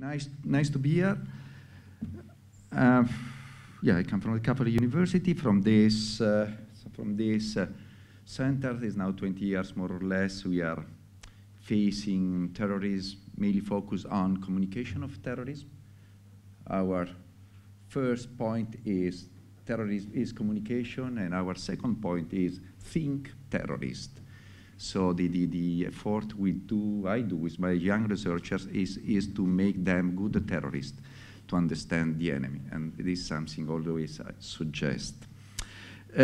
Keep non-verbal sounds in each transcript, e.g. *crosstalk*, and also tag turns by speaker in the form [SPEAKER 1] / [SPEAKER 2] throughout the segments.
[SPEAKER 1] Nice, nice to be here. Uh, yeah, I come from the Catholic University, from this, uh, from this uh, center. It's now 20 years, more or less. We are facing terrorism, mainly focused on communication of terrorism. Our first point is terrorism is communication, and our second point is think terrorist. So the, the, the effort we do, I do with my young researchers is, is to make them good terrorists, to understand the enemy. And it is something always I suggest. Uh,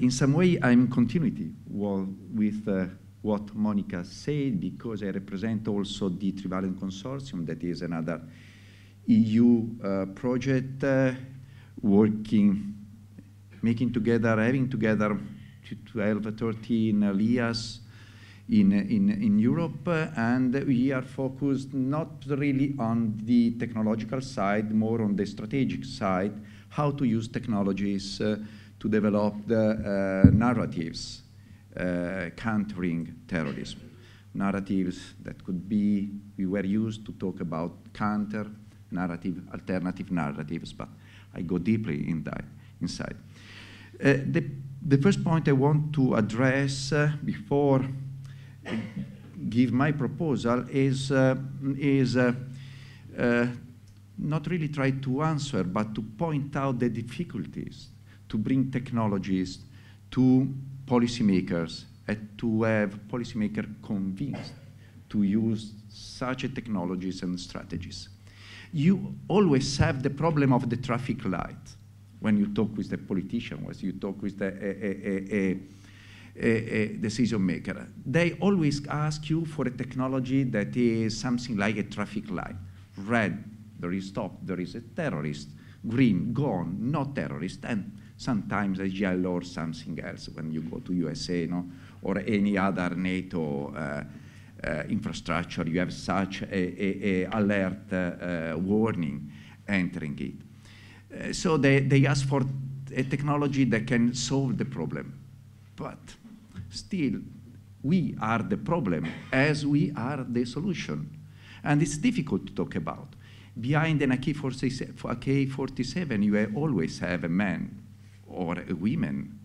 [SPEAKER 1] in some way, I'm continuity well, with uh, what Monica said because I represent also the Trivalent Consortium, that is another EU uh, project uh, working, making together, having together 12, 13 uh, LIAs in, in, in Europe, and we are focused not really on the technological side, more on the strategic side, how to use technologies uh, to develop the uh, narratives uh, countering terrorism. Narratives that could be, we were used to talk about counter narrative, alternative narratives, but I go deeply in that, inside. Uh, the, the, first point I want to address uh, before give my proposal is, uh, is uh, uh, not really try to answer, but to point out the difficulties to bring technologies to policymakers and to have policymakers convinced to use such technologies and strategies. You always have the problem of the traffic light when you talk with the politician, when you talk with the uh, uh, uh, uh, decision maker. They always ask you for a technology that is something like a traffic light. Red, there is stop, there is a terrorist. Green, gone, no terrorist. And sometimes a yellow or something else when you go to USA no? or any other NATO uh, uh, infrastructure. You have such a, a, a alert uh, uh warning entering it. Uh, so they, they ask for a technology that can solve the problem. But still, we are the problem as we are the solution. And it's difficult to talk about. Behind an AK-47, you always have a man or a woman.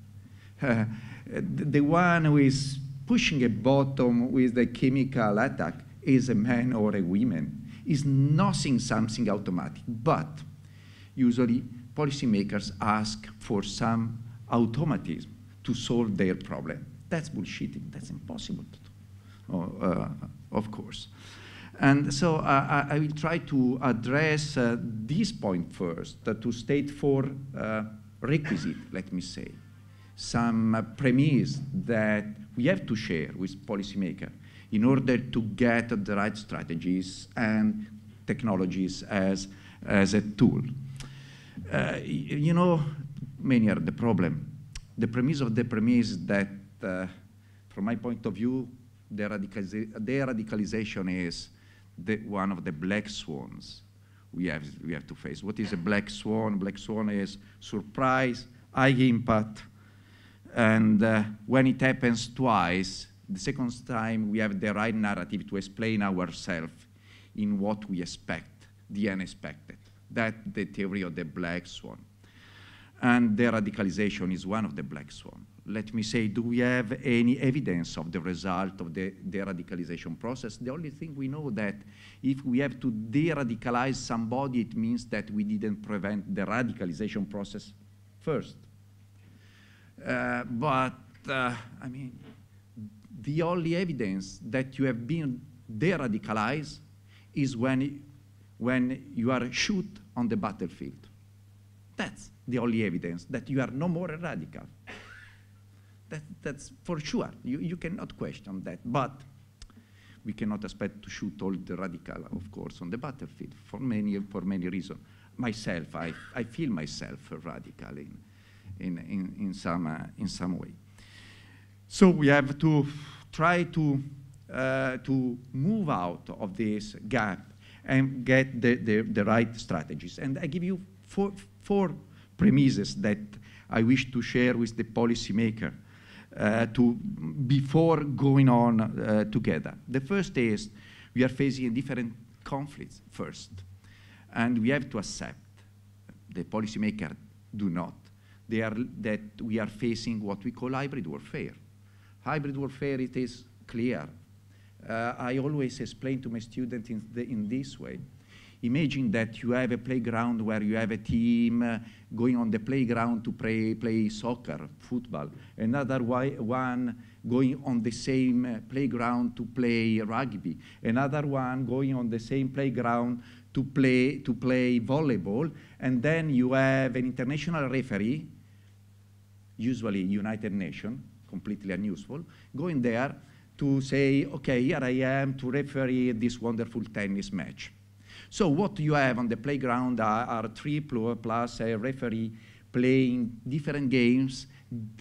[SPEAKER 1] Uh, *laughs* the one who is pushing a bottom with the chemical attack is a man or a woman. Is nothing something automatic, but usually policymakers ask for some automatism to solve their problem. That's bullshitting. That's impossible oh, uh, of course. And so uh, I will try to address uh, this point first, uh, to state four uh, requisite, let me say, some uh, premise that we have to share with policymakers in order to get the right strategies and technologies as, as a tool. you know, many are the problem the premise of the premise that, uh, from my point of view, their, radicaliza radicalization is the, one of the black swans we have, we have to face. What is a black swan? Black swan is surprise, high impact, and uh, when it happens twice, the second time we have the right narrative to explain ourselves in what we expect, the unexpected. That's the theory of the black swan and the radicalization is one of the black swan. Let me say, do we have any evidence of the result of the deradicalization radicalization process? The only thing we know that if we have to de-radicalize somebody, it means that we didn't prevent the radicalization process first. Uh, but, uh, I mean, the only evidence that you have been de-radicalized is when, when you are shoot on the battlefield. That's the only evidence that you are no more a radical. that, that's for sure. You, you cannot question that. But we cannot expect to shoot all the radical, of course, on the battlefield for many, for many reasons. Myself, I, I feel myself a radical in, in, in, in some, uh, in some way. So we have to try to, uh, to move out of this gap and get the, the, the right strategies. And I give you four, four premises that I wish to share with the policymaker uh, to, before going on uh, together. The first is we are facing different conflicts first, and we have to accept, the policymaker do not, they are, that we are facing what we call hybrid warfare. Hybrid warfare, it is clear. Uh, I always explain to my students in, the, in this way imagine that you have a playground where you have a team uh, going on the playground to play, play soccer, football. Another one going on the same uh, playground to play rugby. Another one going on the same playground to play, to play volleyball. And then you have an international referee, usually United Nations, completely unuseful, going there to say, okay, here I am to referee this wonderful tennis match so what you have on the playground are, are three plus a referee playing different games,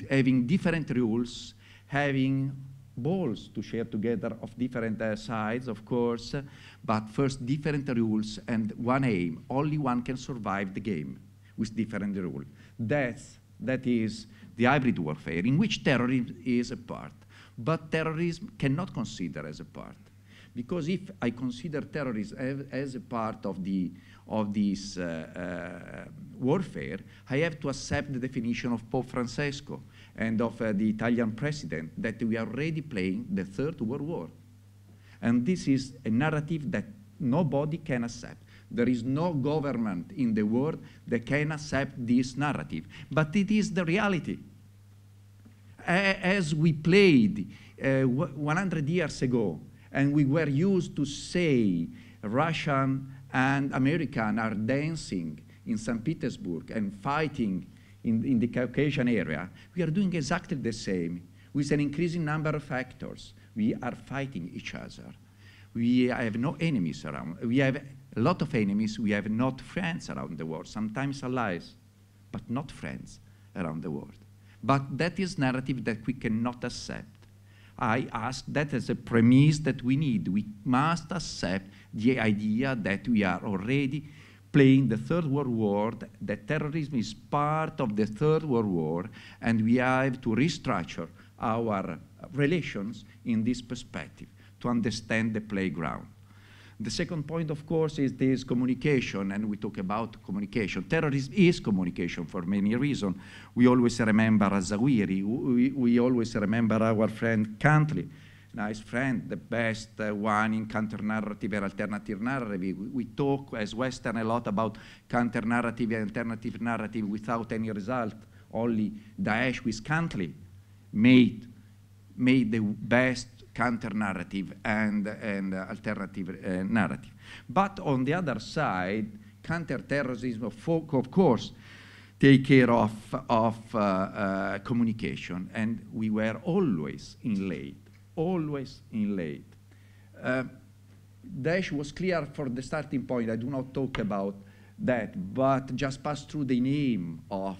[SPEAKER 1] having different rules, having balls to share together of different uh, sides, of course, but first different rules and one aim. Only one can survive the game with different rules. That's, that is the hybrid warfare in which terrorism is a part. But terrorism cannot consider as a part. Because if I consider terrorism as, as a part of, the, of this uh, uh, warfare, I have to accept the definition of Pope Francesco and of uh, the Italian president that we are already playing the Third World War. And this is a narrative that nobody can accept. There is no government in the world that can accept this narrative. But it is the reality. As we played uh, 100 years ago, and we were used to say Russian and American are dancing in St. Petersburg and fighting in, in the Caucasian area. We are doing exactly the same with an increasing number of actors. We are fighting each other. We have no enemies around. We have a lot of enemies. We have not friends around the world, sometimes allies, but not friends around the world. But that is narrative that we cannot accept. I ask that as a premise that we need. We must accept the idea that we are already playing the Third World War, that terrorism is part of the Third World War, and we have to restructure our relations in this perspective to understand the playground. The second point, of course, is this communication, and we talk about communication. Terrorism is communication for many reasons. We always remember Azawiri. We, we always remember our friend Cantley, nice friend, the best uh, one in counter-narrative and alternative narrative. We, we talk as Western a lot about counter-narrative and alternative narrative without any result. Only Daesh with Cantley made made the best counter-narrative and, and uh, alternative uh, narrative. But on the other side, counter-terrorism, of course, take care of, of uh, uh, communication. And we were always in late, always in late. Uh, Daesh was clear for the starting point. I do not talk about that, but just pass through the name of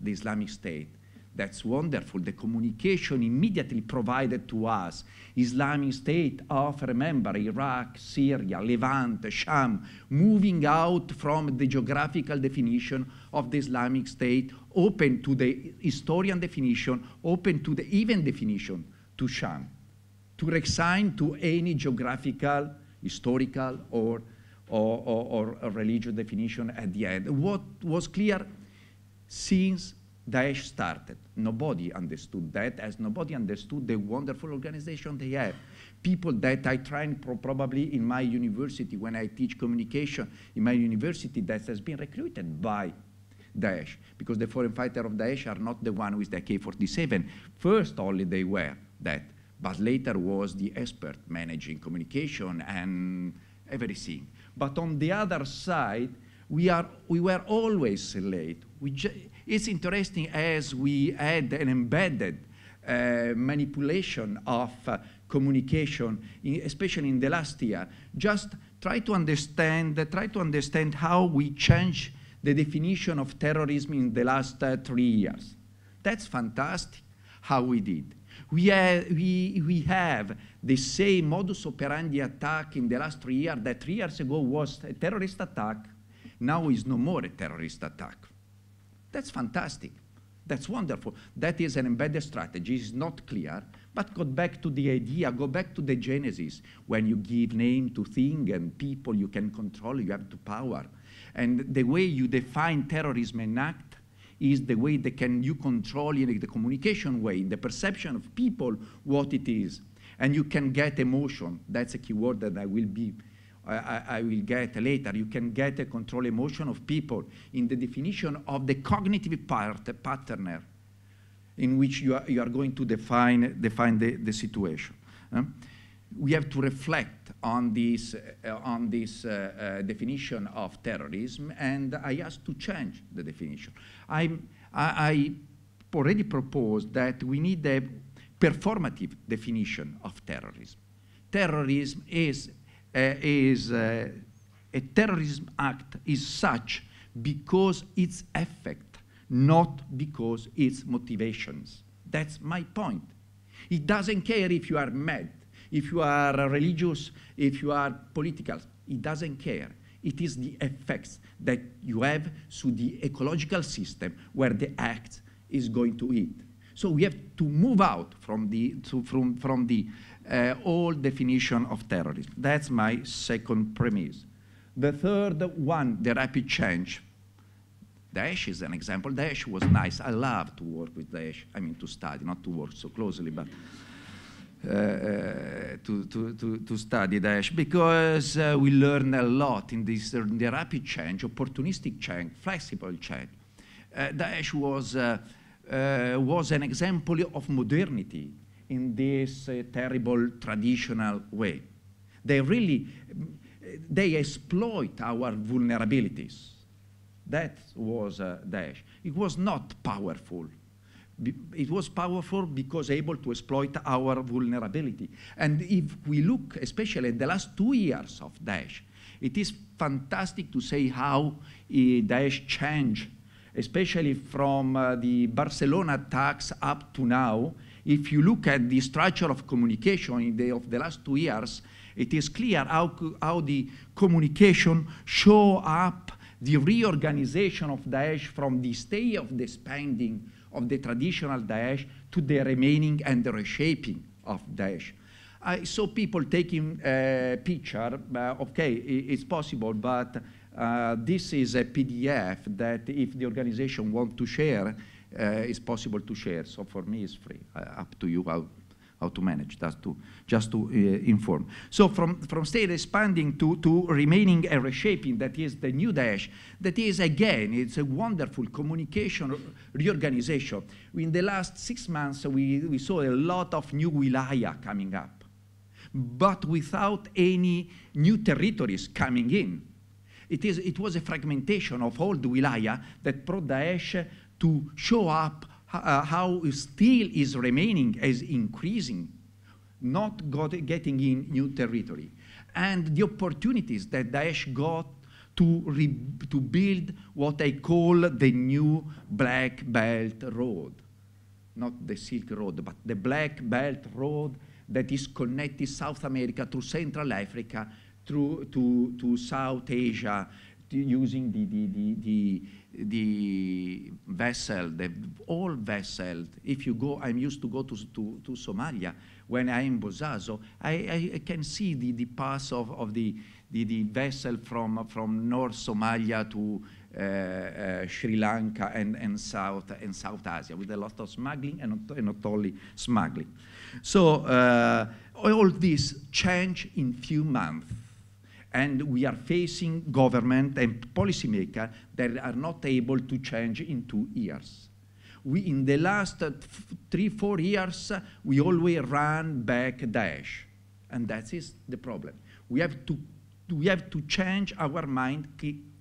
[SPEAKER 1] the Islamic State. That's wonderful. The communication immediately provided to us Islamic State of, remember, Iraq, Syria, Levant, Sham, moving out from the geographical definition of the Islamic State, open to the historian definition, open to the even definition, to Sham, to resign to any geographical, historical, or, or, or, or religious definition at the end. What was clear since Daesh started. Nobody understood that, as nobody understood the wonderful organization they have. People that I trained pro probably in my university when I teach communication in my university that has been recruited by Daesh, because the foreign fighter of Daesh are not the one with the AK-47. First only they were that, but later was the expert managing communication and everything. But on the other side, we, are, we were always late. We it's interesting as we had an embedded uh, manipulation of uh, communication, in, especially in the last year. Just try to understand, uh, try to understand how we change the definition of terrorism in the last uh, three years. That's fantastic how we did. We, we, we have the same modus operandi attack in the last three years that three years ago was a terrorist attack, now is no more a terrorist attack. That's fantastic. That's wonderful. That is an embedded strategy. It's not clear, but go back to the idea, go back to the genesis. When you give name to thing and people you can control, you have the power. And the way you define terrorism and act is the way they can you control in the communication way, in the perception of people, what it is. And you can get emotion. That's a key word that I will be I, I, will get later. You can get a control emotion of people in the definition of the cognitive part, patterner, in which you are, you are going to define, define the, the situation. Um, we have to reflect on this, uh, on this uh, uh, definition of terrorism, and I ask to change the definition. I'm, I, I already proposed that we need a performative definition of terrorism. Terrorism is uh, is uh, a terrorism act is such because its effect, not because its motivations. That's my point. It doesn't care if you are mad, if you are religious, if you are political. It doesn't care. It is the effects that you have to the ecological system where the act is going to eat. So we have to move out from the, to, from, from the uh, all definition of terrorism. That's my second premise. The third one, the rapid change. Daesh is an example. Daesh was nice. I love to work with Daesh. I mean, to study, not to work so closely, but uh, uh to, to, to, to, study Daesh because uh, we learn a lot in this in uh, the rapid change, opportunistic change, flexible change. Uh, Daesh was, was an example of modernity in this uh, terrible traditional way. They really, they exploit our vulnerabilities. That was uh, Daesh. It was not powerful. it was powerful because able to exploit our vulnerability. And if we look, especially at the last two years of Daesh, it is fantastic to see how eh, Daesh changed, especially from uh, the Barcelona attacks up to now, if you look at the structure of communication the, of the last two years, it is clear how, how the communication show up the reorganization of Daesh from the stay of the spending of the traditional Daesh to the remaining and the reshaping of Daesh. I saw people taking a uh, picture, uh, okay, it's possible, but uh, this is a PDF that if the organization want to share, uh, it's possible to share. So for me, it's free. Uh, up to you how, how to manage, just to, just to uh, inform. So from, from state expanding to, to remaining and reshaping, that is the new Daesh, that is, again, it's a wonderful communication reorganization. In the last six months, we, we saw a lot of new wilaya coming up but without any new territories coming in. It, is, it was a fragmentation of old wilaya that brought Daesh to show up uh, how steel is remaining as increasing, not got, getting in new territory. And the opportunities that Daesh got to, re, to build what I call the new Black Belt Road. Not the Silk Road, but the Black Belt Road that is connecting South America to Central Africa through to, to South Asia using the, the, the, the, vessel, the old vessel. If you go, I'm used to go to, to, to Somalia. When I'm in Bozazo, I, I, can see the, the path of, of the, the, the vessel from, from North Somalia to uh, uh, Sri Lanka and, and, South, and South Asia with a lot of smuggling and not, and not only smuggling. So uh, all this changed in few months and we are facing government and policymakers that are not able to change in two years. We, in the last uh, three, four years, uh, we always run back Daesh. And that is the problem. We have to, we have to change our mind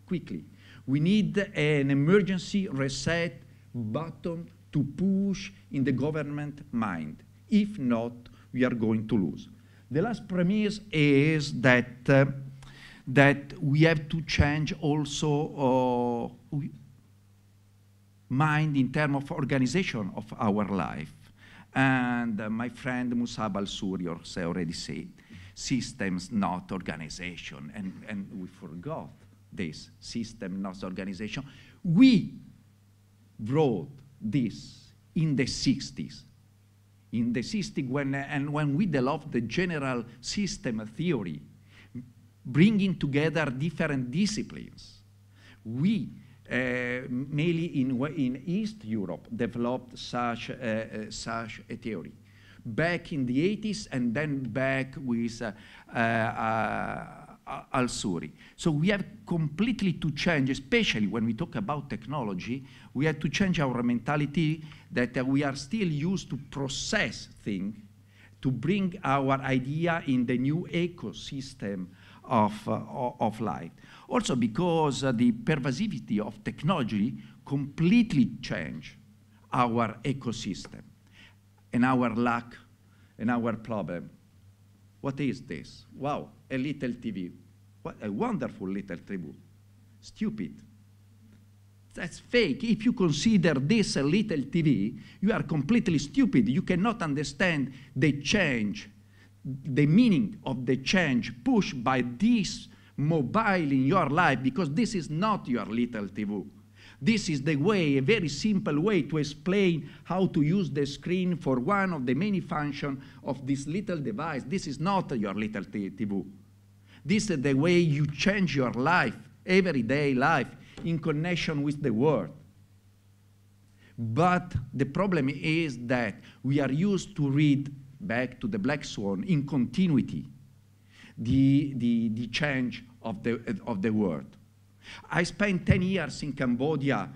[SPEAKER 1] quickly. We need an emergency reset button to push in the government mind. If not, we are going to lose. The last premise is that uh, that we have to change also uh, mind in terms of organization of our life. And uh, my friend Musab al-Suri already said, systems, not organization. And, and we forgot this, system, not organization. We brought this in the 60s. In the 60s, when, and when we developed the general system theory, bringing together different disciplines. We, uh, mainly in, in East Europe, developed such, uh, such a theory. Back in the 80s and then back with uh, Al-Suri. So we have completely to change, especially when we talk about technology, we have to change our mentality that uh, we are still used to process things, to bring our idea in the new ecosystem of, uh, of light. Also because uh, the pervasivity of technology completely changed our ecosystem and our lack and our problem. What is this? Wow, a little TV. What a wonderful little tribute. Stupid. That's fake. If you consider this a little TV, you are completely stupid. You cannot understand the change the meaning of the change pushed by this mobile in your life because this is not your little TV. This is the way, a very simple way to explain how to use the screen for one of the many functions of this little device. This is not your little TV. This is the way you change your life, everyday life, in connection with the world. But the problem is that we are used to read back to the black swan in continuity the, the, the change of the, of the world. I spent 10 years in Cambodia,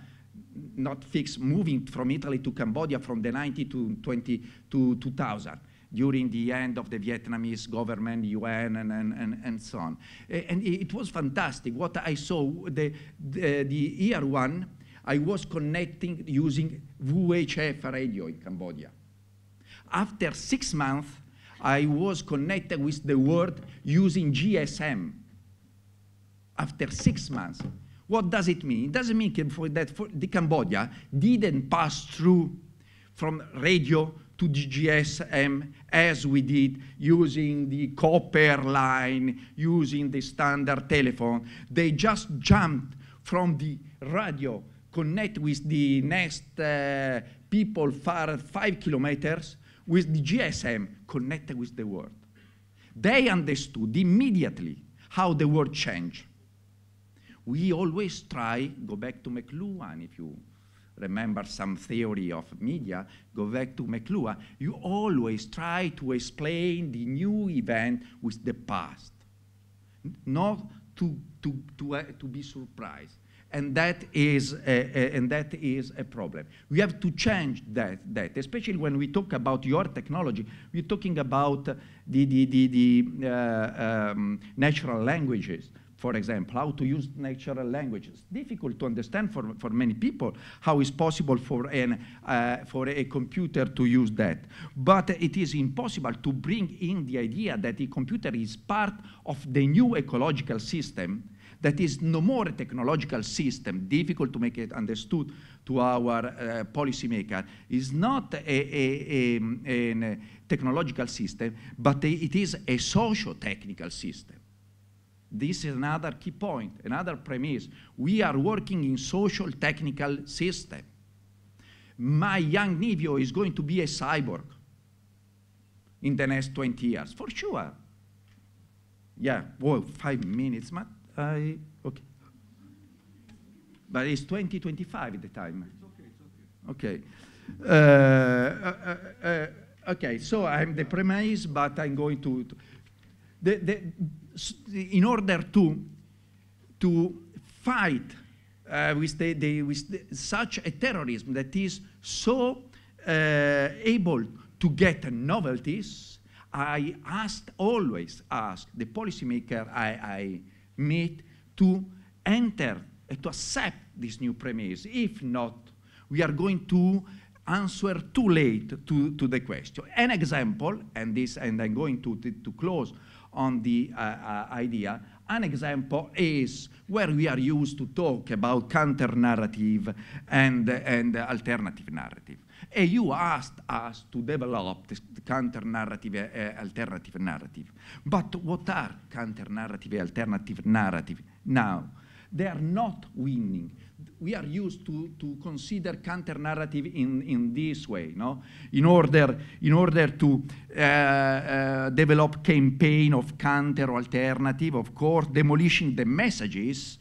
[SPEAKER 1] not fixed, moving from Italy to Cambodia from the 90 to 20 to 2000 during the end of the Vietnamese government, UN, and, and, and, and so on. And it was fantastic. What I saw, the, the, the year one, I was connecting using VHF radio in Cambodia after six months, I was connected with the world using GSM. After six months. What does it mean? It doesn't mean that for the Cambodia didn't pass through from radio to the GSM as we did using the copper line, using the standard telephone. They just jumped from the radio, connect with the next uh, people far five kilometers, with the GSM connected with the world. They understood immediately how the world changed. We always try, go back to McLuhan, if you remember some theory of media, go back to McLuhan, you always try to explain the new event with the past, not to, to, to, uh, to be surprised and that is a, a, and that is a problem. We have to change that, that, especially when we talk about your technology. We're talking about the, the, the, the uh, um, natural languages, for example, how to use natural languages. Difficult to understand for, for many people how it's possible for, an, uh, for a computer to use that. But it is impossible to bring in the idea that the computer is part of the new ecological system that is no more a technological system, difficult to make it understood to our uh, policymaker, is not a, a, a, um, a, uh, technological system, but it is a socio-technical system. This is another key point, another premise. We are working in social technical system. My young Nivio is going to be a cyborg in the next 20 years, for sure. Yeah, well, five minutes, man. I, okay. But it's 2025 at the time. It's okay, it's okay. Okay. Uh, uh, uh, okay, so I'm the premise, but I'm going to, to the, the, in order to, to fight uh, with, the, the with such a terrorism that is so uh, able to get novelties, I asked, always ask the policymaker I, I Meet to enter, and eh, to accept this new premise. If not, we are going to answer too late to, to the question. An example, and this, and I'm going to, to, to close on the uh, uh, idea, an example is where we are used to talk about counter-narrative and, and alternative narrative. And you asked us to develop this counter-narrative, uh, alternative narrative. But what are counter-narrative, alternative narrative now? They are not winning. We are used to, to consider counter-narrative in, in this way, no? In order, in order to uh, uh, develop campaign of counter alternative, of course, demolishing the messages.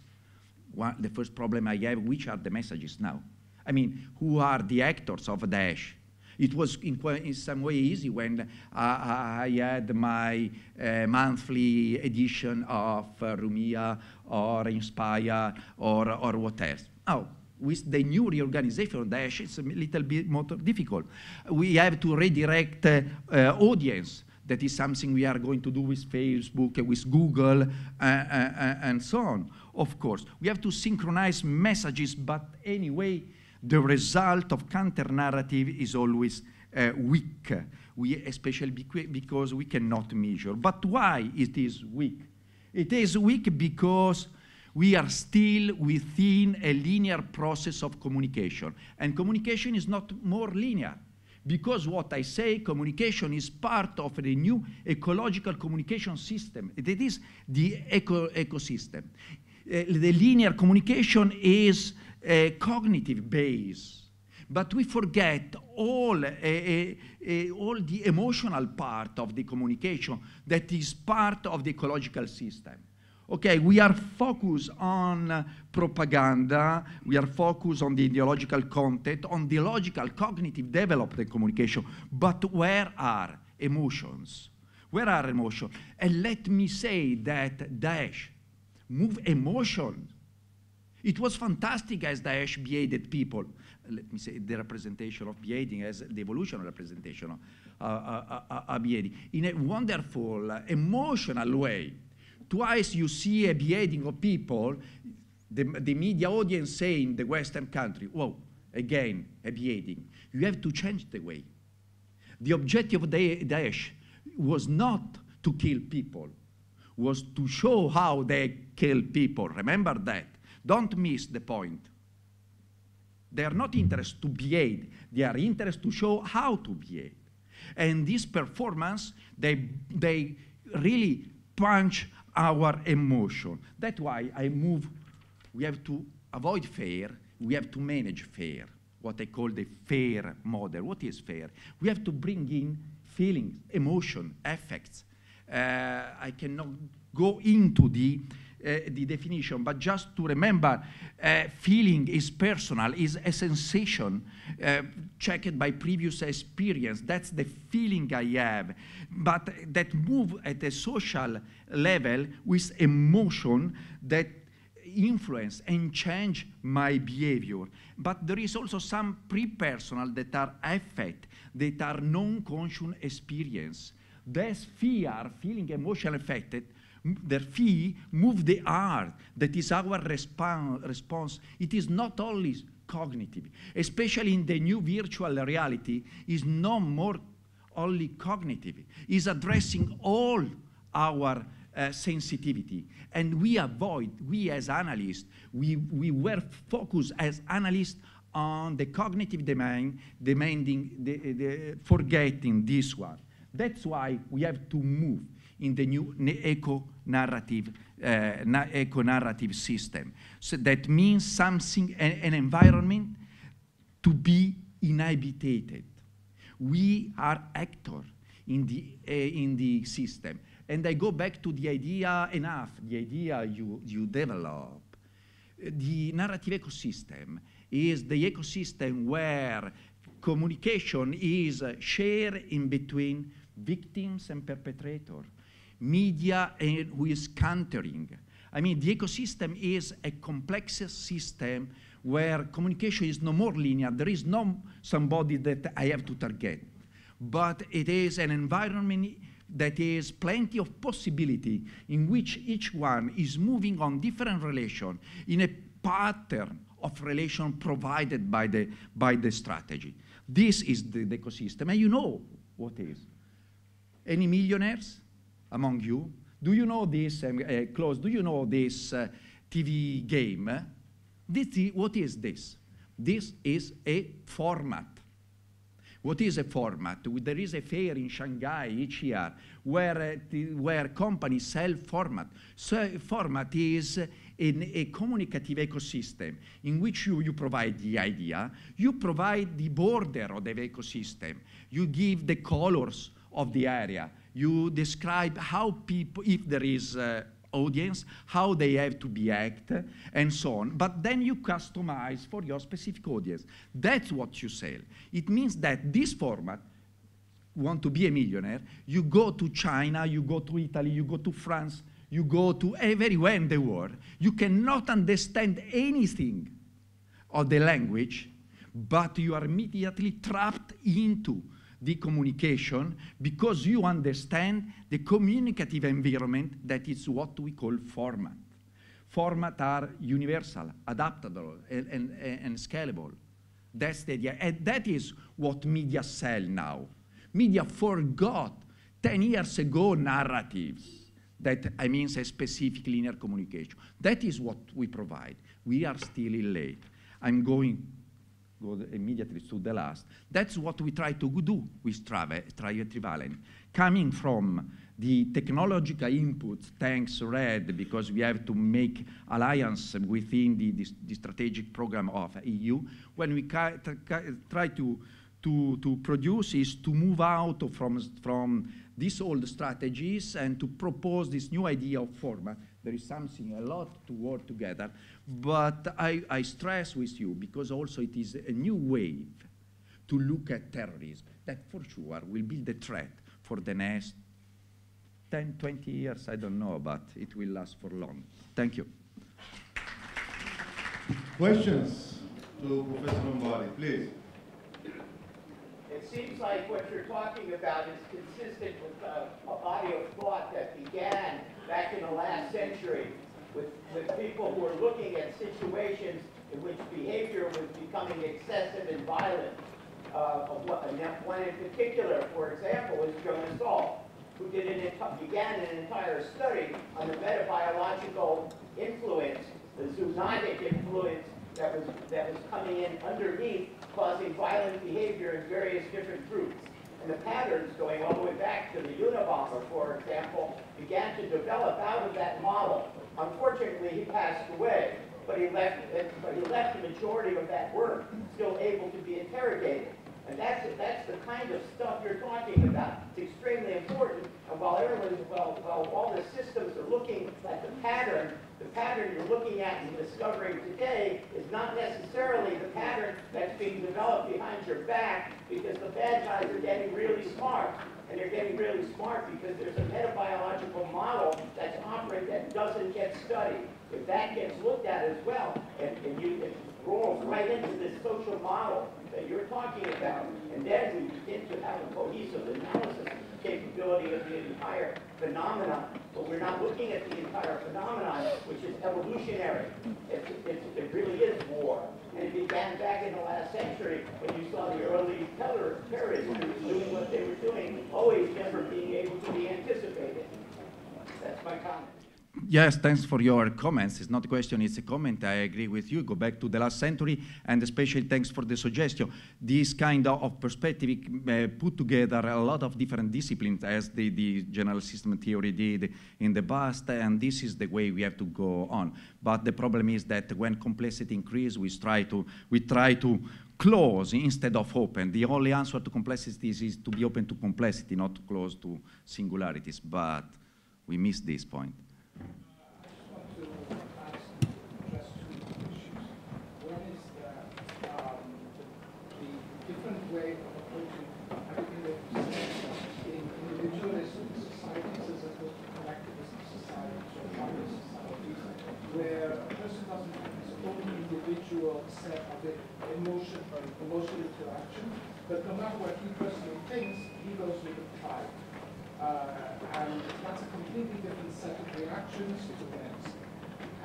[SPEAKER 1] One, the first problem I have, which are the messages now? I mean, who are the actors of Daesh? It was in, in some way easy when uh, I, I had my uh, monthly edition of uh, Rumia or Inspire or, or what else. Oh, with the new reorganization of Daesh, it's a little bit more difficult. We have to redirect uh, uh, audience. That is something we are going to do with Facebook, uh, with Google, uh, uh, and so on. Of course, we have to synchronize messages, but anyway, the result of counter-narrative is always uh, weak, we, especially because we cannot measure. But why it is weak? It is weak because we are still within a linear process of communication. And communication is not more linear. Because what I say, communication is part of the new ecological communication system. It is the eco ecosystem. Uh, the linear communication is uh, cognitive base, but we forget all, uh, uh, all the emotional part of the communication that is part of the ecological system. Okay, we are focused on propaganda, we are focused on the ideological content, on the logical, cognitive development communication, but where are emotions? Where are emotions? And let me say that Daesh move emotions it was fantastic as Daesh did people. Let me say the representation of beheading as the evolution of representation of uh, uh, uh, uh beheading in a wonderful, uh, emotional way. Twice you see a beheading of people, the, the media audience saying the Western country, whoa, again, a beheading. You have to change the way. The objective of Daesh was not to kill people, was to show how they kill people. Remember that. Don't miss the point. They are not interested to behave, they are interested to show how to behave. And this performance, they, they really punch our emotion. That's why I move, we have to avoid fear, we have to manage fear, what I call the fair model. What is fair? We have to bring in feelings, emotion, effects. Uh, I cannot go into the Eh, the definition, but just to remember, eh, feeling is personal, is a sensation eh, checked by previous experience. That's the feeling I have, but that move at a social level with emotion that influence and change my behavior. But there is also some pre-personal that are affect, that are non-conscious experience this fear, feeling emotional affected, their fear move the heart. That is our response. It is not only cognitive, especially in the new virtual reality, is no more only cognitive. Is addressing all our uh, sensitivity. And we avoid, we as analysts, we, we were focused as analysts on the cognitive domain, demanding the, the, forgetting this one. That's why we have to move in the new eco-narrative uh, eh, eco-narrative system. So that means something, an, an environment to be inhabited. We are actor in the, uh, in the system. And I go back to the idea enough, the idea you, you develop. The narrative ecosystem is the ecosystem where communication is shared in between victims and perpetrator, media and who is countering. I mean, the ecosystem is a complex system where communication is no more linear. There is no somebody that I have to target. But it is an environment that is plenty of possibility in which each one is moving on different relation in a pattern of relation provided by the, by the strategy. This is the, the ecosystem, and you know what is. Any millionaires among you? Do you know this, um, uh, close, do you know this uh, TV game? This, what is this? This is a format. What is a format? There is a fair in Shanghai each year where, uh, where companies sell format. So format is in a communicative ecosystem in which you, you provide the idea, you provide the border of the ecosystem, you give the colors of the area, you describe how people, if there is an uh, audience, how they have to be act, and so on. But then you customize for your specific audience. That's what you sell. It means that this format, want to be a millionaire, you go to China, you go to Italy, you go to France, you go to everywhere in the world, you cannot understand anything of the language, but you are immediately trapped into the communication because you understand the communicative environment that is what we call format. Format are universal, adaptable, and, and, and scalable. That's the idea. And that is what media sell now. Media forgot 10 years ago narratives that I mean a specific linear communication. That is what we provide. We are still in late. I'm going go immediately to the last. That's what we try to do with trivalent. Coming from the technological input, thanks RED, because we have to make alliance within the, the, the strategic program of EU, when we try to to, to produce is to move out from, from these old strategies and to propose this new idea of format. There is something, a lot to work together. But I, I stress with you, because also it is a new wave to look at terrorism that for sure will be the threat for the next 10, 20 years, I don't know, but it will last for long. Thank you. Questions to Professor Lombardi, please
[SPEAKER 2] it seems like what you're talking about is consistent with uh, a body of thought that began back in the last century with, with people who were looking at situations in which behavior was becoming excessive and violent. Uh, one in particular, for example, is Jonas Salk, who did an, began an entire study on the metabiological influence, the zoonotic influence that was, that was coming in underneath, causing violent behavior in various different groups. And the patterns going all the way back to the Unabomber, for example, began to develop out of that model. Unfortunately, he passed away, but he left, but he left the majority of that work still able to be interrogated. And that's, that's the kind of stuff you're talking about. It's extremely important. And while everyone's, well, while all the systems are looking at the pattern the pattern you're looking at and discovering today is not necessarily the pattern that's being developed behind your back because the bad guys are getting really smart. And they're getting really smart because there's a metabiological model that's operating that doesn't get studied. If that gets looked at as well, and, and you it rolls right into this social model that you're talking about, and then we begin to have a cohesive analysis capability of the entire phenomenon, but we're not looking at the entire phenomenon, which is evolutionary. It, it really is war. And it began back in the last century when you saw the early terror, terrorists doing what they were doing, always never being able to be anticipated. That's
[SPEAKER 1] my comment. Yes, thanks for your comments. It's not a question, it's a comment. I agree with you. Go back to the last century, and especially thanks for the suggestion. This kind of perspective uh, put together a lot of different disciplines, as the, the, general system theory did in the past, and this is the way we have to go on. But the problem is that when complexity increases, we try to we try to close instead of open. The only answer to complexity is, is to be open to complexity, not close to singularities. But we miss this point.
[SPEAKER 2] emotional interaction, but no matter what he personally thinks, he goes with the tribe. Uh, and that's a completely different set of reactions to events.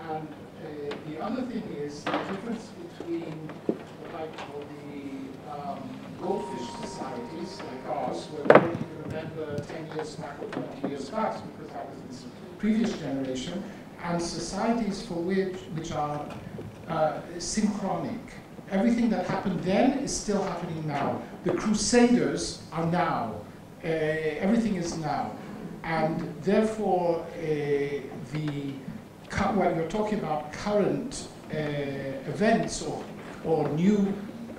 [SPEAKER 2] And uh, the other thing is the difference between like the um, goldfish societies like ours, where we can remember 10 years back or 20 years back, because that was in the previous generation, and societies for which, which are uh, synchronic, everything that happened then is still happening now. The Crusaders are now. Uh, everything is now. And therefore, uh, the when you're talking about current uh, events or, or new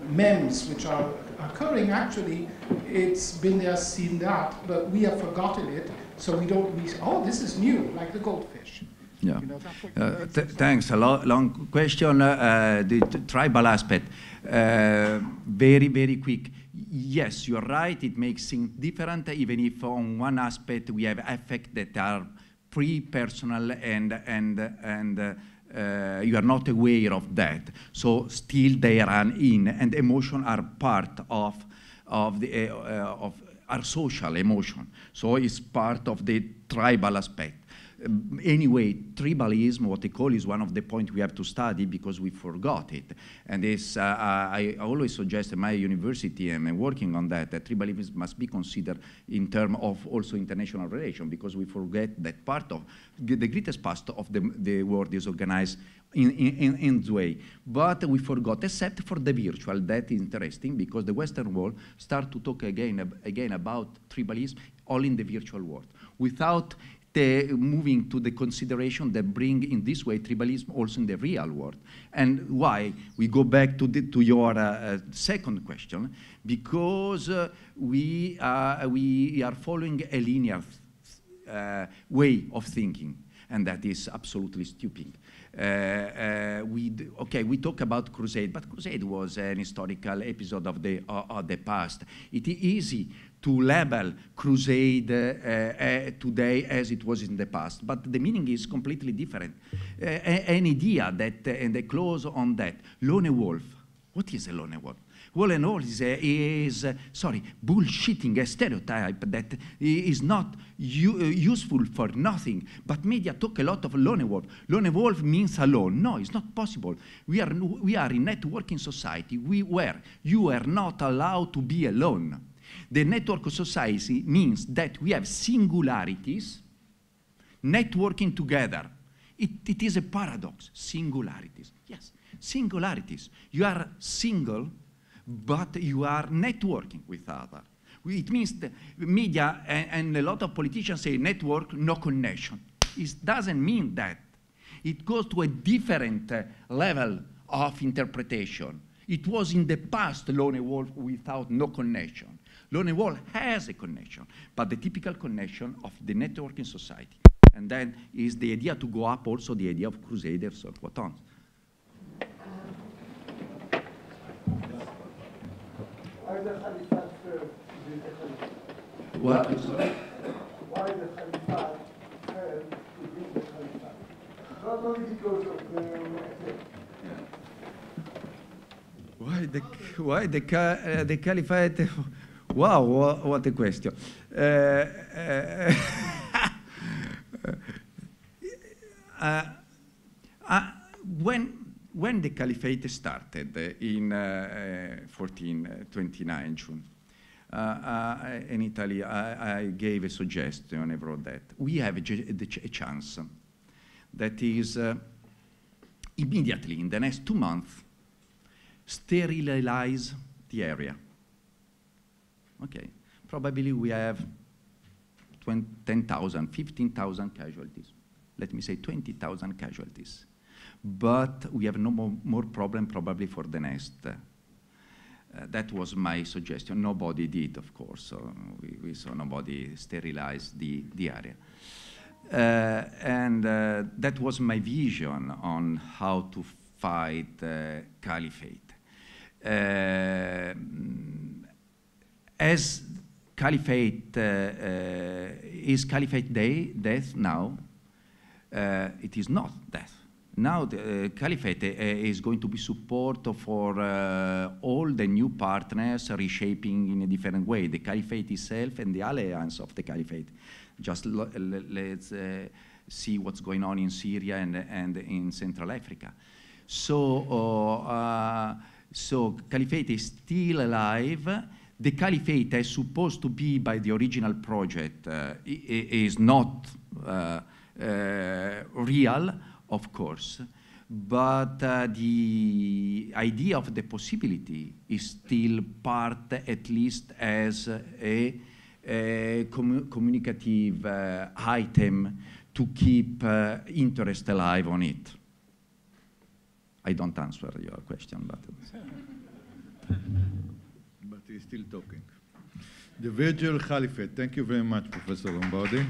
[SPEAKER 2] memes which are occurring, actually, it's been there, seen that, but we have forgotten it, so we don't, we, oh, this is new, like the goldfish.
[SPEAKER 1] Yeah. Uh, th thanks. A lo long question. Uh, the tribal aspect. Uh, very, very quick. Yes, you're right. It makes things different, even if on one aspect we have effects that are pre-personal and and and. Uh, you are not aware of that. So still they run in, and emotion are part of, of the uh, of are social emotion. So it's part of the tribal aspect. Um, anyway, tribalism, what they call, is one of the points we have to study because we forgot it. And this, uh, uh I always suggest in my university, and I'm working on that, that tribalism must be considered in terms of also international relations because we forget that part of the greatest part of the, the world is organized in, in, in this way. But we forgot, except for the virtual, that is interesting because the Western world start to talk again, again about tribalism all in the virtual world without the moving to the consideration that bring in this way tribalism also in the real world. And why? We go back to, the, to your uh, uh second question, because uh, we, uh, we are following a linear uh, way of thinking, and that is absolutely stupid. Uh, uh, okay, we talk about crusade, but crusade was an historical episode of the uh, of the past. It is easy to label crusade uh, today as it was in the past, but the meaning is completely different. Eh, an idea that, and a close on that, lone wolf. What is a lone wolf? Well, and all is, is sorry, bullshitting a stereotype that is not useful for nothing. But media talk a lot of lone wolf. Lone wolf means alone. No, it's not possible. We are, we are in networking society we, were. you are not allowed to be alone. The network society means that we have singularities networking together. It, it is a paradox, singularities. Yes, singularities. You are single, but you are networking with others. It means the media and, and a lot of politicians say network, no connection. It doesn't mean that. It goes to a different uh, level of interpretation. It was in the past lone wolf without no connection. Lone wall has a connection, but the typical connection of the networking society. And then is the idea to go up also the idea of crusaders or what on. Why the caliphate? Why the caliphate? Not only because of the Why the why the, uh, the Caliphate Wow, what a question. Uh, *laughs* uh, uh, when when the caliphate started uh, in 1429 uh, uh, June, in Italy, I, I, gave a suggestion about that. We have a, a chance that is immediately in the next two months sterilize the area Okay, probably we have 10,000, 15,000 casualties. Let me say 20,000 casualties. But we have no more, more problem probably for the next. Uh, uh, that was my suggestion. Nobody did, of course. So we, we saw nobody sterilized the, the area. Uh, and uh, that was my vision on how to fight uh, caliphate. Uh, as caliphate uh, uh, is caliphate day death now, uh, it is not death. Now the caliphate is going to be support for all the new partners reshaping in a different way, the caliphate itself and the alliance of the caliphate. Just let's see what's going on in Syria and, and in Central Africa. So, uh, so caliphate is still alive the caliphate is supposed to be by the original project uh, is not uh, uh, real, of course, but uh, the idea of the possibility is still part, at least as a, a communicative uh, item to keep uh, interest alive on it. I don't answer your question, but. *laughs* he's still talking. The Virgil Caliphate. Thank you very much, Professor Lombardi.